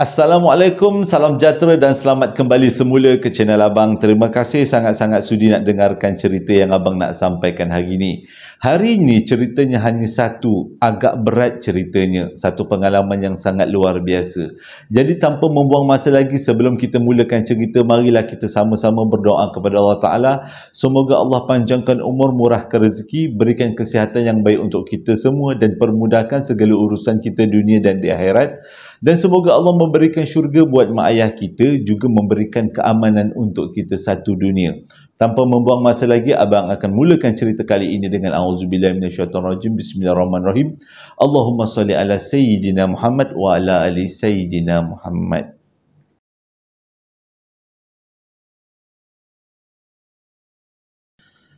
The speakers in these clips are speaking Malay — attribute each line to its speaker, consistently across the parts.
Speaker 1: Assalamualaikum, salam sejahtera dan selamat kembali semula ke channel Abang. Terima kasih sangat-sangat sudi nak dengarkan cerita yang Abang nak sampaikan hari ini. Hari ini ceritanya hanya satu, agak berat ceritanya. Satu pengalaman yang sangat luar biasa. Jadi tanpa membuang masa lagi sebelum kita mulakan cerita, marilah kita sama-sama berdoa kepada Allah Ta'ala. Semoga Allah panjangkan umur murah ke rezeki, berikan kesihatan yang baik untuk kita semua dan permudahkan segala urusan kita dunia dan di akhirat. Dan semoga Allah memberikan syurga buat mak ayah kita juga memberikan keamanan untuk kita satu dunia. Tanpa membuang masa lagi, Abang akan mulakan cerita kali ini dengan A'udzubillah bin Syaitan Rajim. Bismillahirrahmanirrahim. Allahumma salli ala Sayyidina Muhammad wa ala Ali Sayyidina Muhammad.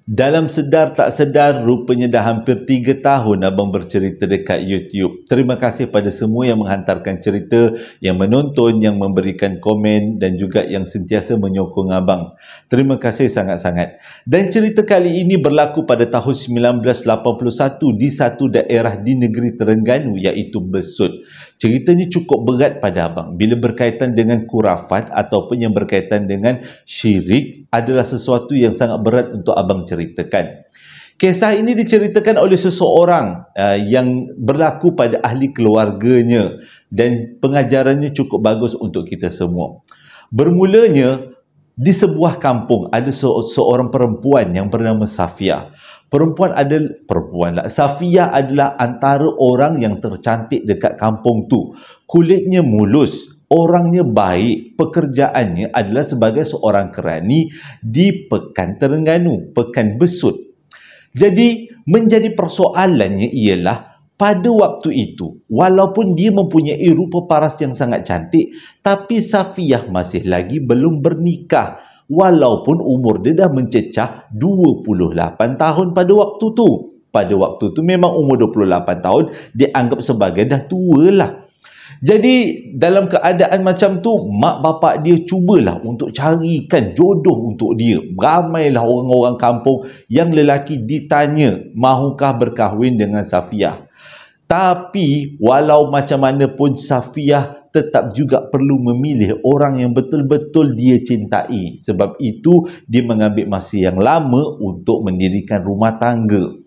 Speaker 1: Dalam sedar tak sedar, rupanya dah hampir 3 tahun Abang bercerita dekat YouTube. Terima kasih pada semua yang menghantarkan cerita, yang menonton, yang memberikan komen dan juga yang sentiasa menyokong Abang. Terima kasih sangat-sangat. Dan cerita kali ini berlaku pada tahun 1981 di satu daerah di negeri Terengganu iaitu Besut. Ceritanya cukup berat pada Abang. Bila berkaitan dengan kurafat ataupun yang berkaitan dengan syirik adalah sesuatu yang sangat berat untuk Abang cerita diceritakan. Kisah ini diceritakan oleh seseorang uh, yang berlaku pada ahli keluarganya dan pengajarannya cukup bagus untuk kita semua. Bermulanya di sebuah kampung ada se- seorang perempuan yang bernama Safia. Perempuan ada perempuanlah. Safia adalah antara orang yang tercantik dekat kampung tu. Kulitnya mulus, orangnya baik, pekerjaannya adalah sebagai seorang kerani di Pekan Terengganu, Pekan Besut. Jadi, menjadi persoalannya ialah pada waktu itu, walaupun dia mempunyai rupa paras yang sangat cantik, tapi Safiyah masih lagi belum bernikah walaupun umur dia dah mencecah 28 tahun pada waktu tu. Pada waktu tu memang umur 28 tahun dianggap sebagai dah tua lah. Jadi dalam keadaan macam tu mak bapak dia cubalah untuk carikan jodoh untuk dia. Ramailah orang-orang kampung yang lelaki ditanya mahukah berkahwin dengan Safiah. Tapi walau macam mana pun Safiah tetap juga perlu memilih orang yang betul-betul dia cintai. Sebab itu dia mengambil masa yang lama untuk mendirikan rumah tangga.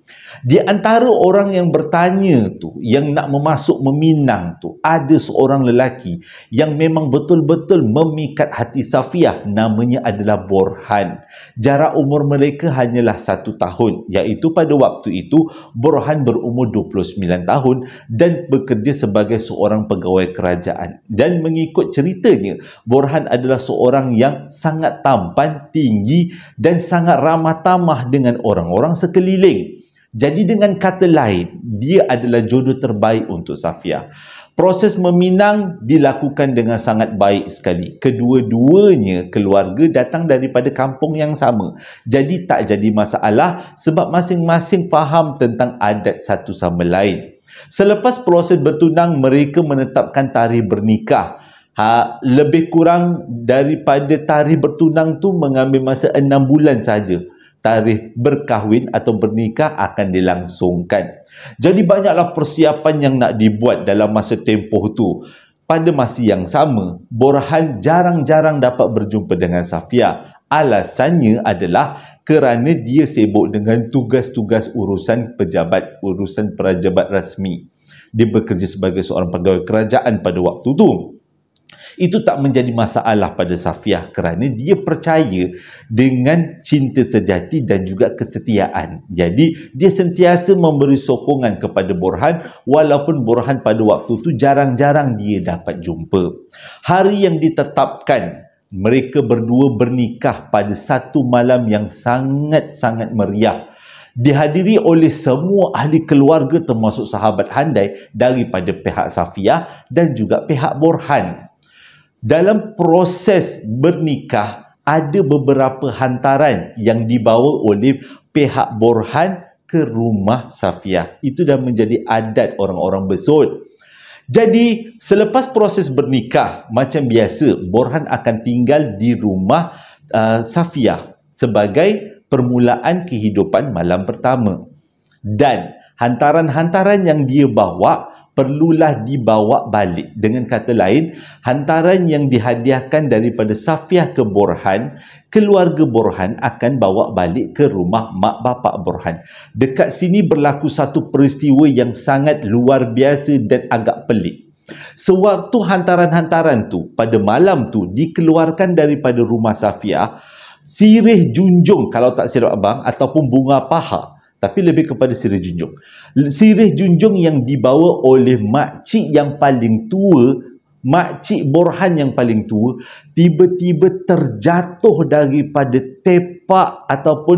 Speaker 1: Di antara orang yang bertanya tu, yang nak memasuk meminang tu, ada seorang lelaki yang memang betul-betul memikat hati Safiyah. Namanya adalah Borhan. Jarak umur mereka hanyalah satu tahun. Iaitu pada waktu itu, Borhan berumur 29 tahun dan bekerja sebagai seorang pegawai kerajaan. Dan mengikut ceritanya, Borhan adalah seorang yang sangat tampan, tinggi dan sangat ramah tamah dengan orang-orang sekeliling. Jadi dengan kata lain, dia adalah jodoh terbaik untuk Safia. Proses meminang dilakukan dengan sangat baik sekali. Kedua-duanya keluarga datang daripada kampung yang sama. Jadi tak jadi masalah sebab masing-masing faham tentang adat satu sama lain. Selepas proses bertunang, mereka menetapkan tarikh bernikah. Ha, lebih kurang daripada tarikh bertunang tu mengambil masa enam bulan saja tarikh berkahwin atau bernikah akan dilangsungkan. Jadi banyaklah persiapan yang nak dibuat dalam masa tempoh tu. Pada masa yang sama, Borhan jarang-jarang dapat berjumpa dengan Safia. Alasannya adalah kerana dia sibuk dengan tugas-tugas urusan pejabat, urusan prajabat rasmi. Dia bekerja sebagai seorang pegawai kerajaan pada waktu itu itu tak menjadi masalah pada Safiah kerana dia percaya dengan cinta sejati dan juga kesetiaan jadi dia sentiasa memberi sokongan kepada Borhan walaupun Borhan pada waktu itu jarang-jarang dia dapat jumpa hari yang ditetapkan mereka berdua bernikah pada satu malam yang sangat-sangat meriah dihadiri oleh semua ahli keluarga termasuk sahabat handai daripada pihak Safiah dan juga pihak Borhan dalam proses bernikah ada beberapa hantaran yang dibawa oleh pihak Borhan ke rumah Safiah. Itu dah menjadi adat orang-orang besut. Jadi selepas proses bernikah macam biasa Borhan akan tinggal di rumah uh, Safiah sebagai permulaan kehidupan malam pertama. Dan hantaran-hantaran yang dia bawa perlulah dibawa balik. Dengan kata lain, hantaran yang dihadiahkan daripada Safiah ke Borhan, keluarga Borhan akan bawa balik ke rumah mak bapak Borhan. Dekat sini berlaku satu peristiwa yang sangat luar biasa dan agak pelik. Sewaktu hantaran-hantaran tu pada malam tu dikeluarkan daripada rumah Safiah, sirih junjung kalau tak silap abang ataupun bunga paha tapi lebih kepada sirih junjung. Sirih junjung yang dibawa oleh makcik yang paling tua, makcik Borhan yang paling tua, tiba-tiba terjatuh daripada tepak ataupun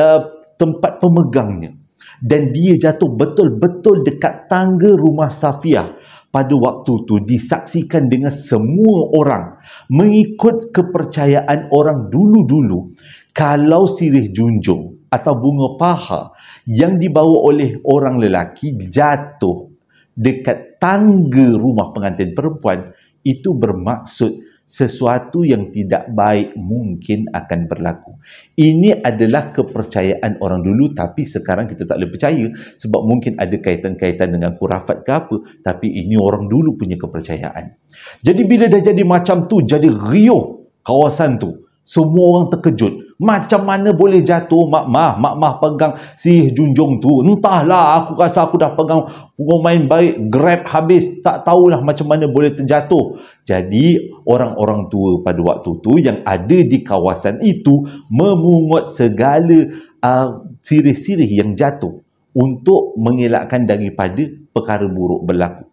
Speaker 1: uh, tempat pemegangnya. Dan dia jatuh betul-betul dekat tangga rumah Safia Pada waktu itu disaksikan dengan semua orang. Mengikut kepercayaan orang dulu-dulu, kalau sirih junjung, atau bunga paha yang dibawa oleh orang lelaki jatuh dekat tangga rumah pengantin perempuan itu bermaksud sesuatu yang tidak baik mungkin akan berlaku. Ini adalah kepercayaan orang dulu tapi sekarang kita tak boleh percaya sebab mungkin ada kaitan-kaitan dengan kurafat ke apa tapi ini orang dulu punya kepercayaan. Jadi bila dah jadi macam tu jadi riuh kawasan tu. Semua orang terkejut. Macam mana boleh jatuh Mak Mah? Mak Mah pegang si junjung tu. Entahlah, aku rasa aku dah pegang punggung main baik, grab habis. Tak tahulah macam mana boleh terjatuh. Jadi, orang-orang tua pada waktu tu yang ada di kawasan itu memungut segala uh, sirih-sirih uh, yang jatuh untuk mengelakkan daripada perkara buruk berlaku.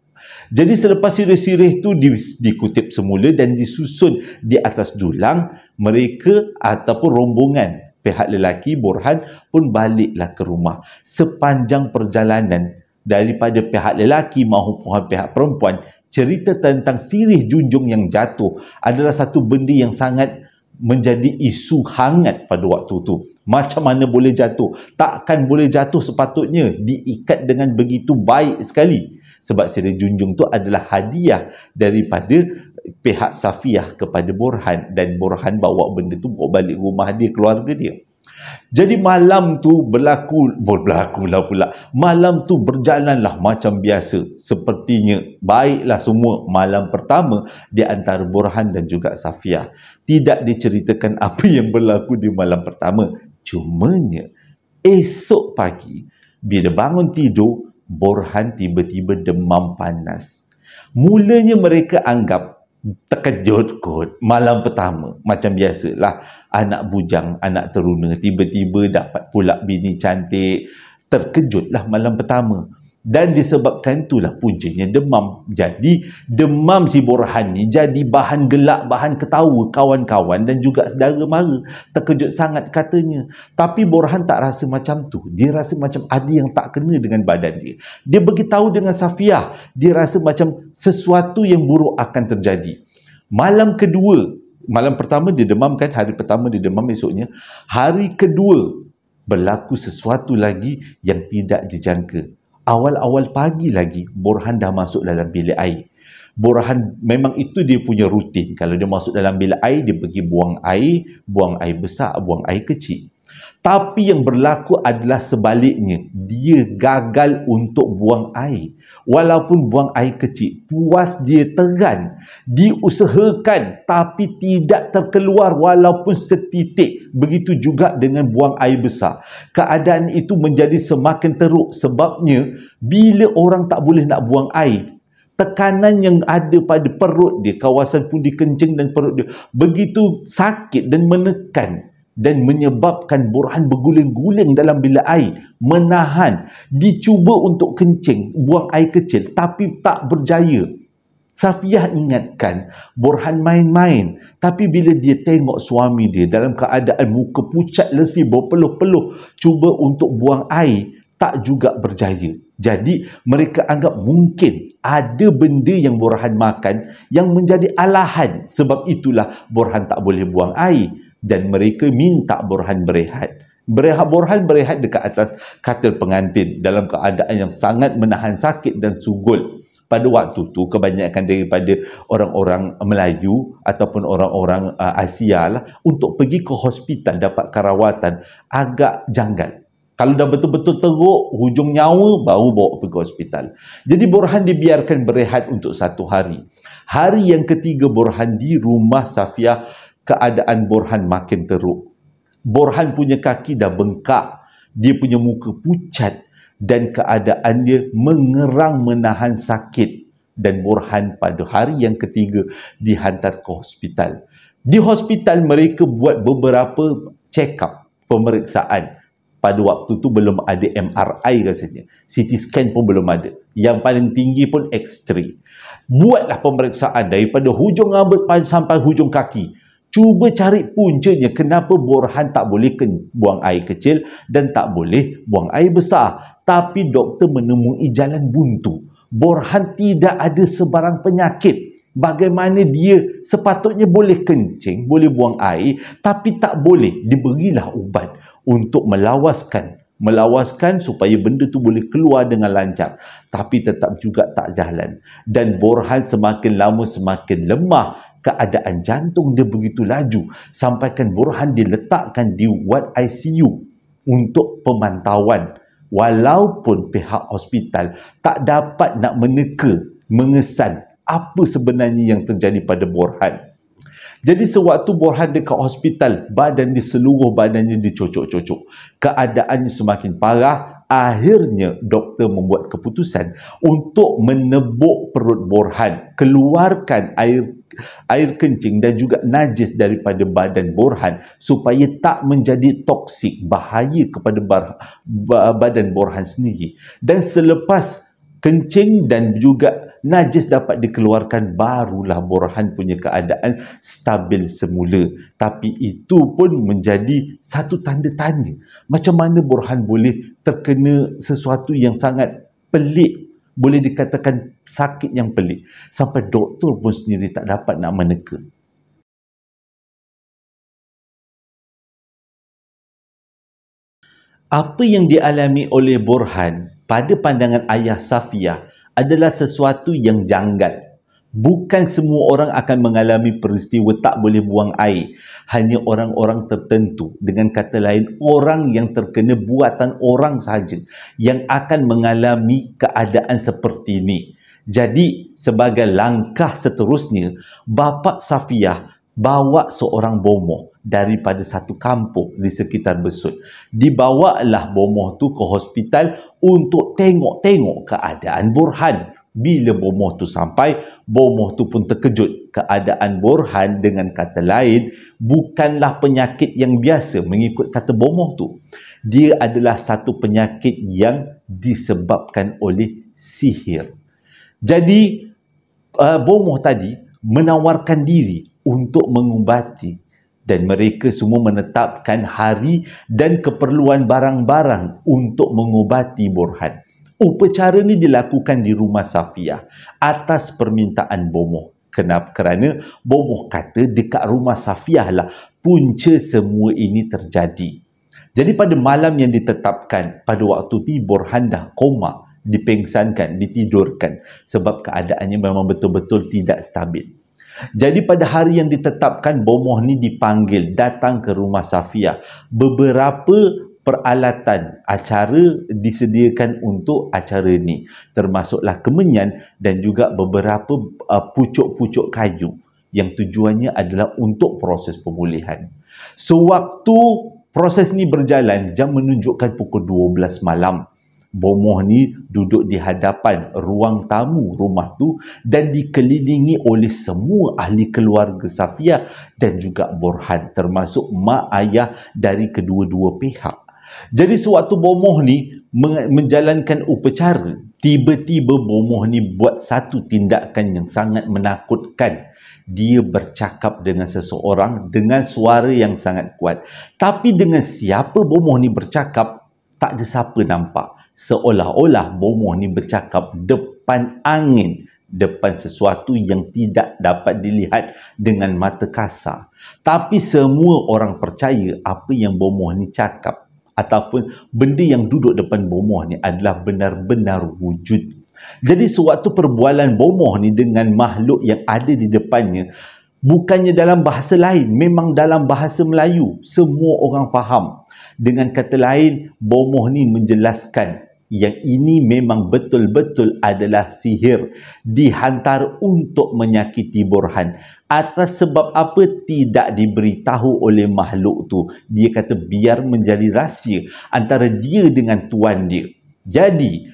Speaker 1: Jadi selepas sirih-sirih itu di, dikutip semula dan disusun di atas dulang, mereka ataupun rombongan pihak lelaki borhan pun baliklah ke rumah. Sepanjang perjalanan daripada pihak lelaki maupun pihak perempuan, cerita tentang sirih junjung yang jatuh adalah satu benda yang sangat menjadi isu hangat pada waktu itu. Macam mana boleh jatuh? Takkan boleh jatuh sepatutnya diikat dengan begitu baik sekali sebab seri junjung tu adalah hadiah daripada pihak Safiyah kepada Burhan dan Burhan bawa benda tu bawa balik rumah dia keluarga dia jadi malam tu berlaku berlaku lah pula malam tu berjalanlah macam biasa sepertinya baiklah semua malam pertama di antara Burhan dan juga Safiyah tidak diceritakan apa yang berlaku di malam pertama cumanya esok pagi bila bangun tidur Borhan tiba-tiba demam panas. Mulanya mereka anggap terkejut kot malam pertama macam biasalah anak bujang anak teruna tiba-tiba dapat pula bini cantik terkejutlah malam pertama dan disebabkan itulah puncanya demam jadi demam si borhan ni jadi bahan gelak bahan ketawa kawan-kawan dan juga saudara mara terkejut sangat katanya tapi borhan tak rasa macam tu dia rasa macam ada yang tak kena dengan badan dia dia beritahu dengan safiah dia rasa macam sesuatu yang buruk akan terjadi malam kedua malam pertama dia demam kan hari pertama dia demam esoknya hari kedua berlaku sesuatu lagi yang tidak dijangka awal-awal pagi lagi Burhan dah masuk dalam bilik air Burhan memang itu dia punya rutin kalau dia masuk dalam bilik air dia pergi buang air buang air besar buang air kecil tapi yang berlaku adalah sebaliknya. Dia gagal untuk buang air. Walaupun buang air kecil, puas dia teran. Diusahakan tapi tidak terkeluar walaupun setitik. Begitu juga dengan buang air besar. Keadaan itu menjadi semakin teruk sebabnya bila orang tak boleh nak buang air, tekanan yang ada pada perut dia, kawasan pundi kencing dan perut dia, begitu sakit dan menekan dan menyebabkan burhan berguling-guling dalam bila air menahan dicuba untuk kencing buang air kecil tapi tak berjaya Safiyah ingatkan Burhan main-main tapi bila dia tengok suami dia dalam keadaan muka pucat lesi berpeluh-peluh cuba untuk buang air tak juga berjaya jadi mereka anggap mungkin ada benda yang Burhan makan yang menjadi alahan sebab itulah Burhan tak boleh buang air dan mereka minta Burhan berehat. Berehat Burhan berehat dekat atas katil pengantin dalam keadaan yang sangat menahan sakit dan sugul. Pada waktu tu kebanyakan daripada orang-orang Melayu ataupun orang-orang uh, Asia lah untuk pergi ke hospital dapat kerawatan agak janggal. Kalau dah betul-betul teruk, hujung nyawa, baru bawa pergi hospital. Jadi Burhan dibiarkan berehat untuk satu hari. Hari yang ketiga Burhan di rumah Safiyah keadaan Borhan makin teruk. Borhan punya kaki dah bengkak, dia punya muka pucat dan keadaan dia mengerang menahan sakit dan Borhan pada hari yang ketiga dihantar ke hospital. Di hospital mereka buat beberapa check up pemeriksaan. Pada waktu tu belum ada MRI rasanya. CT scan pun belum ada. Yang paling tinggi pun X-ray. Buatlah pemeriksaan daripada hujung rambut sampai hujung kaki. Cuba cari puncanya kenapa borhan tak boleh ke- buang air kecil dan tak boleh buang air besar. Tapi doktor menemui jalan buntu. Borhan tidak ada sebarang penyakit. Bagaimana dia sepatutnya boleh kencing, boleh buang air tapi tak boleh. Diberilah ubat untuk melawaskan melawaskan supaya benda tu boleh keluar dengan lancar tapi tetap juga tak jalan dan borhan semakin lama semakin lemah keadaan jantung dia begitu laju sampai sampaikan Burhan diletakkan di ward ICU untuk pemantauan walaupun pihak hospital tak dapat nak meneka mengesan apa sebenarnya yang terjadi pada Borhan. Jadi sewaktu Borhan dekat hospital, badan dia seluruh badannya dicocok-cocok. Keadaannya semakin parah, akhirnya doktor membuat keputusan untuk menebuk perut Borhan, keluarkan air air kencing dan juga najis daripada badan borhan supaya tak menjadi toksik bahaya kepada bar, badan borhan sendiri dan selepas kencing dan juga najis dapat dikeluarkan barulah borhan punya keadaan stabil semula tapi itu pun menjadi satu tanda tanya macam mana borhan boleh terkena sesuatu yang sangat pelik boleh dikatakan sakit yang pelik sampai doktor pun sendiri tak dapat nak meneka apa yang dialami oleh Borhan pada pandangan ayah Safiyah adalah sesuatu yang janggal Bukan semua orang akan mengalami peristiwa tak boleh buang air. Hanya orang-orang tertentu. Dengan kata lain, orang yang terkena buatan orang sahaja yang akan mengalami keadaan seperti ini. Jadi, sebagai langkah seterusnya, Bapak Safiyah bawa seorang bomoh daripada satu kampung di sekitar Besut. Dibawalah bomoh tu ke hospital untuk tengok-tengok keadaan Burhan bila bomoh tu sampai bomoh tu pun terkejut keadaan Borhan dengan kata lain bukanlah penyakit yang biasa mengikut kata bomoh tu dia adalah satu penyakit yang disebabkan oleh sihir jadi uh, bomoh tadi menawarkan diri untuk mengubati dan mereka semua menetapkan hari dan keperluan barang-barang untuk mengubati Borhan Upacara ni dilakukan di rumah Safia atas permintaan Bomoh. Kenapa? Kerana Bomoh kata dekat rumah Safia lah punca semua ini terjadi. Jadi pada malam yang ditetapkan pada waktu ti Borhandah koma dipengsankan, ditidurkan sebab keadaannya memang betul-betul tidak stabil. Jadi pada hari yang ditetapkan Bomoh ni dipanggil datang ke rumah Safia. Beberapa peralatan acara disediakan untuk acara ini termasuklah kemenyan dan juga beberapa uh, pucuk-pucuk kayu yang tujuannya adalah untuk proses pemulihan. Sewaktu proses ni berjalan jam menunjukkan pukul 12 malam. Bomoh ni duduk di hadapan ruang tamu rumah tu dan dikelilingi oleh semua ahli keluarga Safia dan juga Borhan termasuk mak ayah dari kedua-dua pihak. Jadi sewaktu bomoh ni menjalankan upacara, tiba-tiba bomoh ni buat satu tindakan yang sangat menakutkan. Dia bercakap dengan seseorang dengan suara yang sangat kuat. Tapi dengan siapa bomoh ni bercakap, tak ada siapa nampak. Seolah-olah bomoh ni bercakap depan angin depan sesuatu yang tidak dapat dilihat dengan mata kasar. Tapi semua orang percaya apa yang bomoh ni cakap ataupun benda yang duduk depan bomoh ni adalah benar-benar wujud. Jadi sewaktu perbualan bomoh ni dengan makhluk yang ada di depannya bukannya dalam bahasa lain, memang dalam bahasa Melayu semua orang faham. Dengan kata lain, bomoh ni menjelaskan yang ini memang betul-betul adalah sihir dihantar untuk menyakiti Burhan atas sebab apa tidak diberitahu oleh makhluk tu dia kata biar menjadi rahsia antara dia dengan tuan dia jadi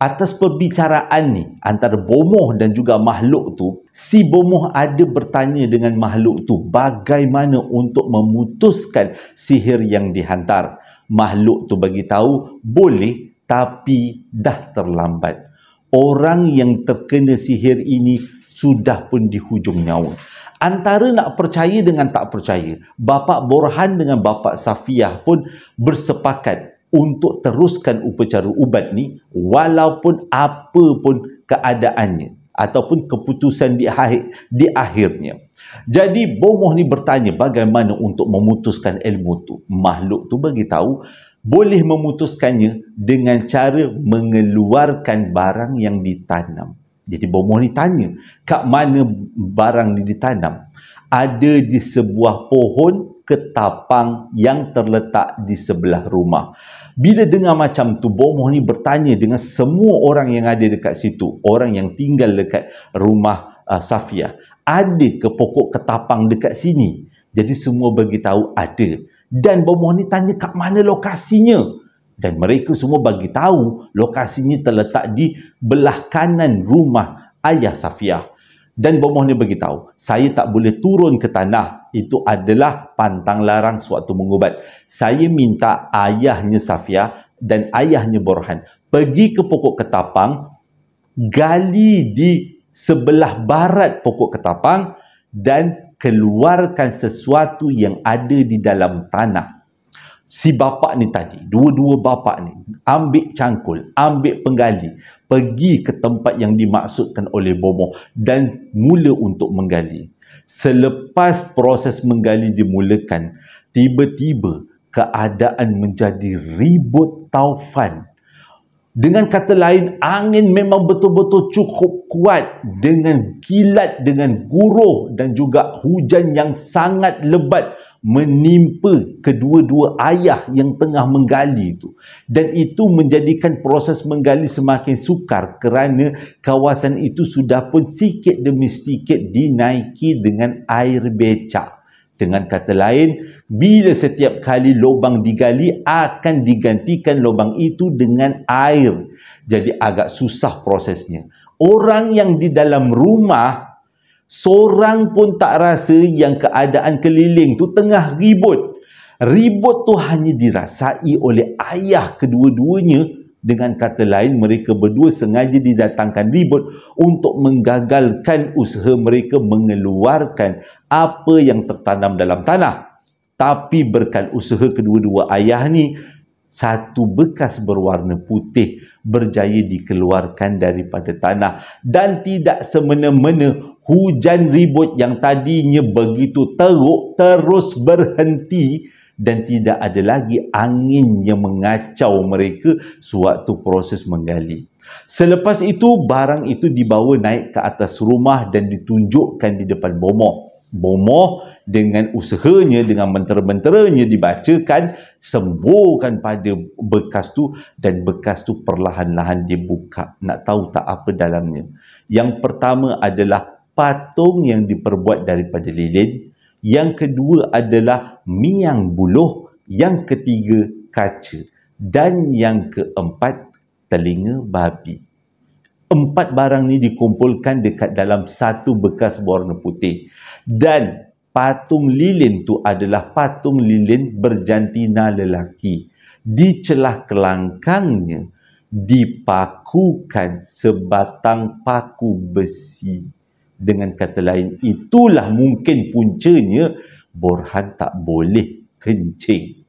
Speaker 1: atas perbicaraan ni antara bomoh dan juga makhluk tu si bomoh ada bertanya dengan makhluk tu bagaimana untuk memutuskan sihir yang dihantar makhluk tu bagi tahu boleh tapi dah terlambat. Orang yang terkena sihir ini sudah pun di hujung nyawa. Antara nak percaya dengan tak percaya, Bapak Borhan dengan Bapak Safiyah pun bersepakat untuk teruskan upacara ubat ni walaupun apa pun keadaannya ataupun keputusan di akhir, di akhirnya. Jadi Bomoh ni bertanya bagaimana untuk memutuskan ilmu tu. Makhluk tu bagi tahu boleh memutuskannya dengan cara mengeluarkan barang yang ditanam. Jadi bomoh ni tanya, kat mana barang ni ditanam? Ada di sebuah pohon ketapang yang terletak di sebelah rumah. Bila dengar macam tu, bomoh ni bertanya dengan semua orang yang ada dekat situ, orang yang tinggal dekat rumah uh, Safia, ada ke pokok ketapang dekat sini? Jadi semua bagi tahu ada dan bomoh ni tanya kat mana lokasinya dan mereka semua bagi tahu lokasinya terletak di belah kanan rumah ayah Safia. dan bomoh ni bagi tahu saya tak boleh turun ke tanah itu adalah pantang larang sewaktu mengubat saya minta ayahnya Safia dan ayahnya Borhan pergi ke pokok ketapang gali di sebelah barat pokok ketapang dan keluarkan sesuatu yang ada di dalam tanah si bapa ni tadi dua-dua bapa ni ambil cangkul ambil penggali pergi ke tempat yang dimaksudkan oleh bomoh dan mula untuk menggali selepas proses menggali dimulakan tiba-tiba keadaan menjadi ribut taufan dengan kata lain, angin memang betul-betul cukup kuat dengan kilat, dengan guruh dan juga hujan yang sangat lebat menimpa kedua-dua ayah yang tengah menggali itu. Dan itu menjadikan proses menggali semakin sukar kerana kawasan itu sudah pun sikit demi sikit dinaiki dengan air becak. Dengan kata lain, bila setiap kali lubang digali, akan digantikan lubang itu dengan air. Jadi agak susah prosesnya. Orang yang di dalam rumah, seorang pun tak rasa yang keadaan keliling tu tengah ribut. Ribut tu hanya dirasai oleh ayah kedua-duanya dengan kata lain, mereka berdua sengaja didatangkan ribut untuk menggagalkan usaha mereka mengeluarkan apa yang tertanam dalam tanah. Tapi berkat usaha kedua-dua ayah ni, satu bekas berwarna putih berjaya dikeluarkan daripada tanah dan tidak semena-mena hujan ribut yang tadinya begitu teruk terus berhenti dan tidak ada lagi angin yang mengacau mereka sewaktu proses menggali. Selepas itu, barang itu dibawa naik ke atas rumah dan ditunjukkan di depan bomoh. Bomoh dengan usahanya, dengan mentera-menteranya dibacakan, sembuhkan pada bekas tu dan bekas tu perlahan-lahan dibuka. Nak tahu tak apa dalamnya? Yang pertama adalah patung yang diperbuat daripada lilin yang kedua adalah miang buluh, yang ketiga kaca, dan yang keempat telinga babi. Empat barang ni dikumpulkan dekat dalam satu bekas warna putih. Dan patung lilin tu adalah patung lilin berjantina lelaki. Di celah kelangkangnya dipakukan sebatang paku besi dengan kata lain itulah mungkin puncanya Borhan tak boleh kencing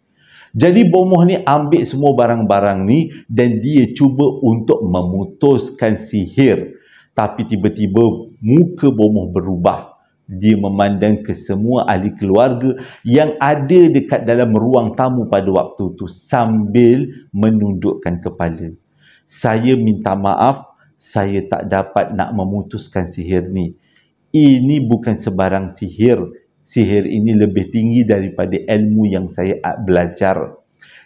Speaker 1: jadi bomoh ni ambil semua barang-barang ni dan dia cuba untuk memutuskan sihir tapi tiba-tiba muka bomoh berubah dia memandang ke semua ahli keluarga yang ada dekat dalam ruang tamu pada waktu tu sambil menundukkan kepala saya minta maaf saya tak dapat nak memutuskan sihir ni ini bukan sebarang sihir. Sihir ini lebih tinggi daripada ilmu yang saya belajar.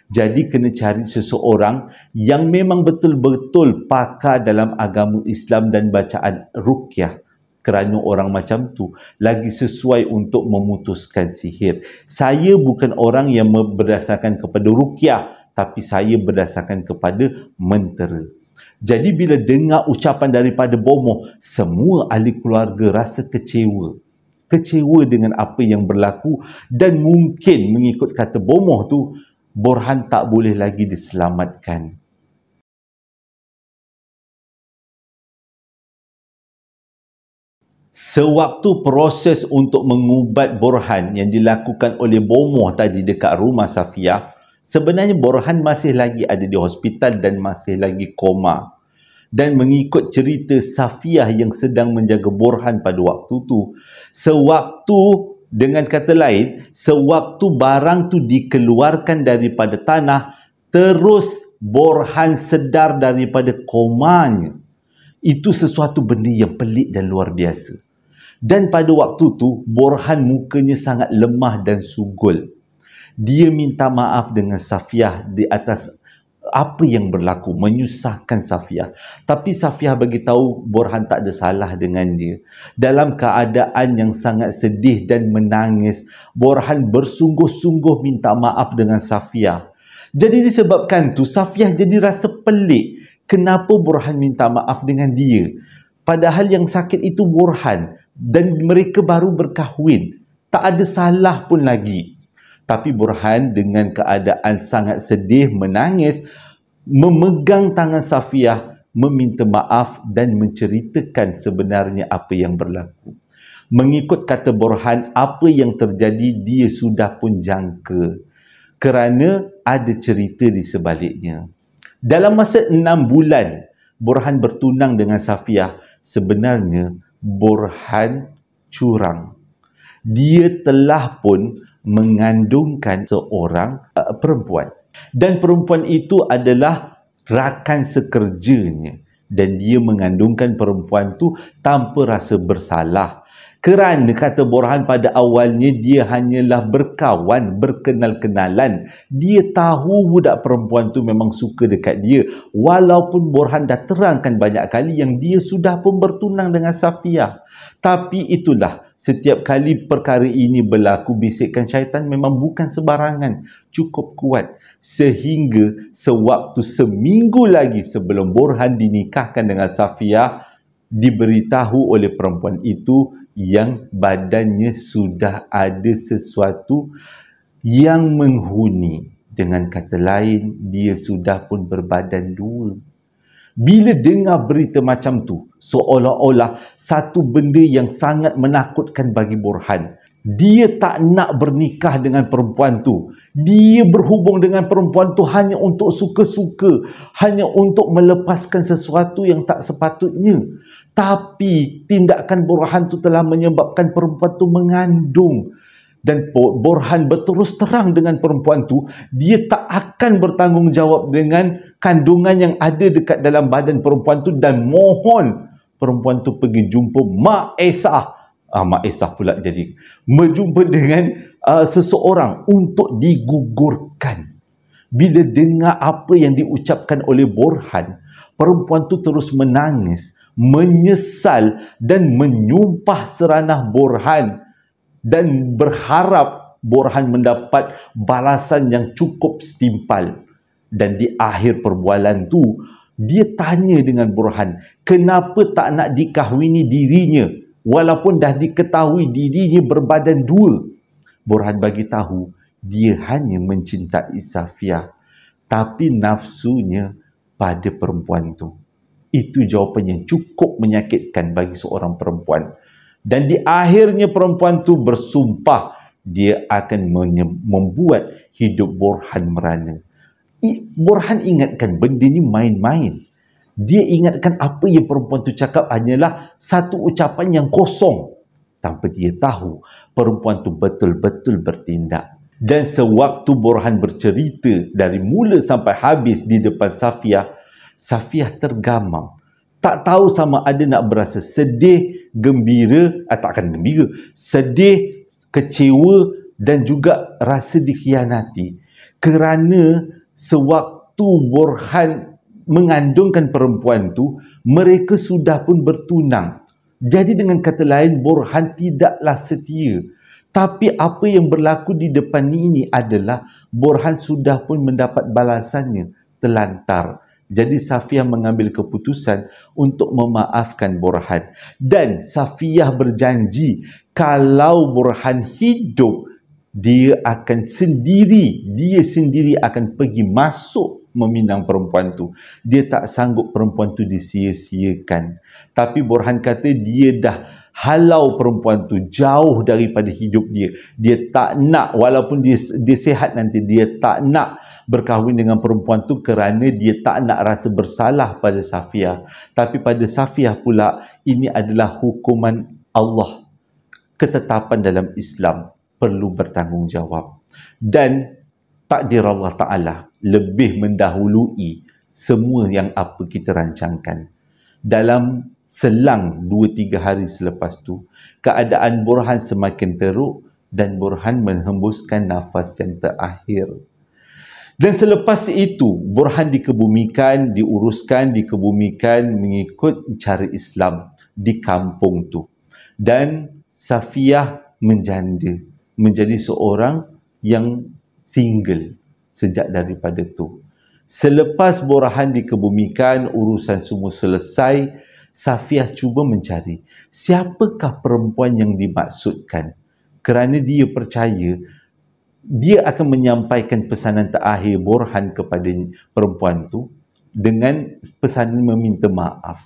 Speaker 1: Jadi kena cari seseorang yang memang betul-betul pakar dalam agama Islam dan bacaan rukyah kerana orang macam tu lagi sesuai untuk memutuskan sihir. Saya bukan orang yang berdasarkan kepada rukyah tapi saya berdasarkan kepada mentera. Jadi bila dengar ucapan daripada Bomoh, semua ahli keluarga rasa kecewa. Kecewa dengan apa yang berlaku dan mungkin mengikut kata Bomoh tu, Borhan tak boleh lagi diselamatkan. Sewaktu proses untuk mengubat Borhan yang dilakukan oleh Bomoh tadi dekat rumah Safiyah, Sebenarnya Borhan masih lagi ada di hospital dan masih lagi koma. Dan mengikut cerita Safiah yang sedang menjaga Borhan pada waktu tu, sewaktu dengan kata lain, sewaktu barang tu dikeluarkan daripada tanah, terus Borhan sedar daripada komanya. Itu sesuatu benda yang pelik dan luar biasa. Dan pada waktu tu, Borhan mukanya sangat lemah dan sugul dia minta maaf dengan Safiyah di atas apa yang berlaku menyusahkan Safiyah. tapi Safiyah bagi tahu Borhan tak ada salah dengan dia dalam keadaan yang sangat sedih dan menangis Borhan bersungguh-sungguh minta maaf dengan Safiyah. jadi disebabkan tu Safiyah jadi rasa pelik kenapa Borhan minta maaf dengan dia padahal yang sakit itu Borhan dan mereka baru berkahwin tak ada salah pun lagi tapi Burhan dengan keadaan sangat sedih menangis memegang tangan Safiyah meminta maaf dan menceritakan sebenarnya apa yang berlaku mengikut kata Burhan apa yang terjadi dia sudah pun jangka kerana ada cerita di sebaliknya dalam masa enam bulan Burhan bertunang dengan Safiyah sebenarnya Burhan curang dia telah pun mengandungkan seorang uh, perempuan dan perempuan itu adalah rakan sekerjanya dan dia mengandungkan perempuan tu tanpa rasa bersalah kerana kata Borhan pada awalnya dia hanyalah berkawan, berkenal-kenalan. Dia tahu budak perempuan tu memang suka dekat dia. Walaupun Borhan dah terangkan banyak kali yang dia sudah pun bertunang dengan Safia. Tapi itulah setiap kali perkara ini berlaku bisikan syaitan memang bukan sebarangan cukup kuat sehingga sewaktu seminggu lagi sebelum Borhan dinikahkan dengan Safia diberitahu oleh perempuan itu yang badannya sudah ada sesuatu yang menghuni dengan kata lain dia sudah pun berbadan dua bila dengar berita macam tu, seolah-olah satu benda yang sangat menakutkan bagi Burhan. Dia tak nak bernikah dengan perempuan tu. Dia berhubung dengan perempuan tu hanya untuk suka-suka, hanya untuk melepaskan sesuatu yang tak sepatutnya. Tapi tindakan Burhan tu telah menyebabkan perempuan tu mengandung dan Burhan berterus terang dengan perempuan tu, dia tak akan bertanggungjawab dengan kandungan yang ada dekat dalam badan perempuan tu dan mohon perempuan tu pergi jumpa Mak Esah. Ah, Mak Esah pula jadi. Menjumpa dengan uh, seseorang untuk digugurkan. Bila dengar apa yang diucapkan oleh Borhan, perempuan tu terus menangis, menyesal dan menyumpah seranah Borhan dan berharap Borhan mendapat balasan yang cukup setimpal dan di akhir perbualan tu dia tanya dengan Burhan kenapa tak nak dikahwini dirinya walaupun dah diketahui dirinya berbadan dua Burhan bagi tahu dia hanya mencintai Safia, tapi nafsunya pada perempuan tu itu jawapannya cukup menyakitkan bagi seorang perempuan dan di akhirnya perempuan tu bersumpah dia akan membuat hidup Burhan merana Burhan ingatkan benda ni main-main. Dia ingatkan apa yang perempuan tu cakap hanyalah satu ucapan yang kosong. Tanpa dia tahu perempuan tu betul-betul bertindak. Dan sewaktu Burhan bercerita dari mula sampai habis di depan Safiyah, Safiyah tergamam. Tak tahu sama ada nak berasa sedih, gembira, atau ah, akan gembira, sedih, kecewa dan juga rasa dikhianati. Kerana sewaktu Burhan mengandungkan perempuan tu mereka sudah pun bertunang jadi dengan kata lain Burhan tidaklah setia tapi apa yang berlaku di depan ni ini adalah Burhan sudah pun mendapat balasannya telantar jadi Safiyah mengambil keputusan untuk memaafkan Burhan dan Safiyah berjanji kalau Burhan hidup dia akan sendiri dia sendiri akan pergi masuk meminang perempuan tu dia tak sanggup perempuan tu disia-siakan tapi Borhan kata dia dah halau perempuan tu jauh daripada hidup dia dia tak nak walaupun dia, dia sehat nanti dia tak nak berkahwin dengan perempuan tu kerana dia tak nak rasa bersalah pada Safia tapi pada Safia pula ini adalah hukuman Allah ketetapan dalam Islam perlu bertanggungjawab dan takdir Allah Ta'ala lebih mendahului semua yang apa kita rancangkan dalam selang 2-3 hari selepas tu keadaan Burhan semakin teruk dan Burhan menghembuskan nafas yang terakhir dan selepas itu Burhan dikebumikan, diuruskan, dikebumikan mengikut cara Islam di kampung tu dan Safiyah menjanda menjadi seorang yang single sejak daripada tu. Selepas Borahan dikebumikan, urusan semua selesai, Safiah cuba mencari siapakah perempuan yang dimaksudkan kerana dia percaya dia akan menyampaikan pesanan terakhir Borhan kepada perempuan tu dengan pesanan meminta maaf.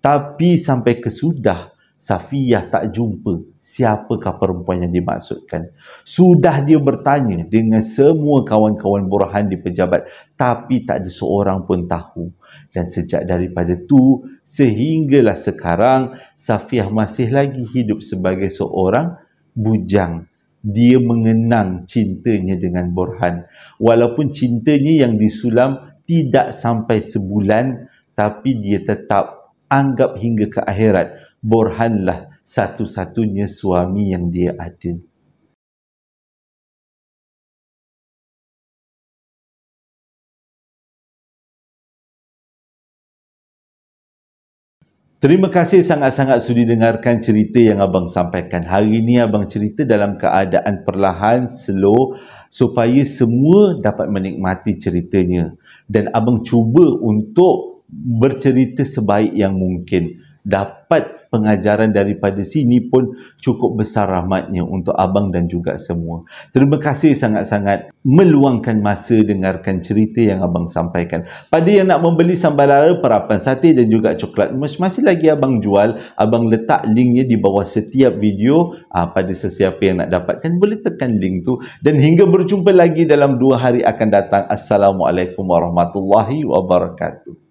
Speaker 1: Tapi sampai kesudah, Safiyah tak jumpa siapakah perempuan yang dimaksudkan. Sudah dia bertanya dengan semua kawan-kawan Burhan di pejabat tapi tak ada seorang pun tahu. Dan sejak daripada tu sehinggalah sekarang Safiyah masih lagi hidup sebagai seorang bujang. Dia mengenang cintanya dengan Borhan, Walaupun cintanya yang disulam tidak sampai sebulan tapi dia tetap anggap hingga ke akhirat Borhanlah satu-satunya suami yang dia ada. Terima kasih sangat-sangat sudi dengarkan cerita yang abang sampaikan. Hari ini abang cerita dalam keadaan perlahan, slow supaya semua dapat menikmati ceritanya dan abang cuba untuk bercerita sebaik yang mungkin dapat pengajaran daripada sini pun cukup besar rahmatnya untuk abang dan juga semua. Terima kasih sangat-sangat meluangkan masa dengarkan cerita yang abang sampaikan. Pada yang nak membeli sambal lara, perapan sate dan juga coklat, masih lagi abang jual, abang letak linknya di bawah setiap video aa, ah, pada sesiapa yang nak dapatkan, boleh tekan link tu. Dan hingga berjumpa lagi dalam dua hari akan datang. Assalamualaikum warahmatullahi wabarakatuh.